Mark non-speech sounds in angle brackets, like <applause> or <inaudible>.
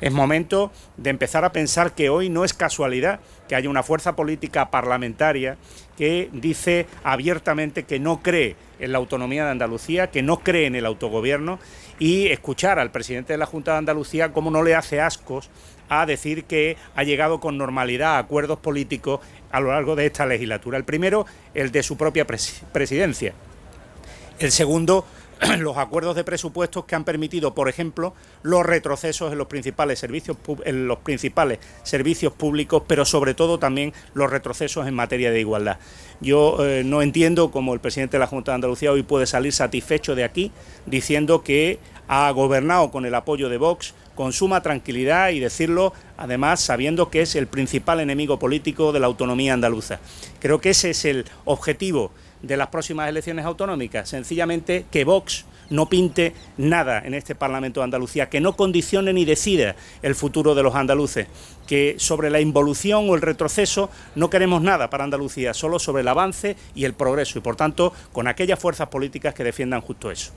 Es momento de empezar a pensar que hoy no es casualidad que haya una fuerza política parlamentaria que dice abiertamente que no cree en la autonomía de Andalucía, que no cree en el autogobierno y escuchar al presidente de la Junta de Andalucía como no le hace ascos a decir que ha llegado con normalidad a acuerdos políticos a lo largo de esta legislatura. El primero, el de su propia presidencia. El segundo, <clears throat> los acuerdos de presupuestos que han permitido, por ejemplo, los retrocesos en los principales servicios en los principales servicios públicos, pero sobre todo también los retrocesos en materia de igualdad. Yo eh, no entiendo cómo el presidente de la Junta de Andalucía hoy puede salir satisfecho de aquí diciendo que ha gobernado con el apoyo de Vox con suma tranquilidad y decirlo además sabiendo que es el principal enemigo político de la autonomía andaluza. Creo que ese es el objetivo de las próximas elecciones autonómicas? Sencillamente que Vox no pinte nada en este Parlamento de Andalucía, que no condicione ni decida el futuro de los andaluces, que sobre la involución o el retroceso no queremos nada para Andalucía, solo sobre el avance y el progreso, y por tanto con aquellas fuerzas políticas que defiendan justo eso.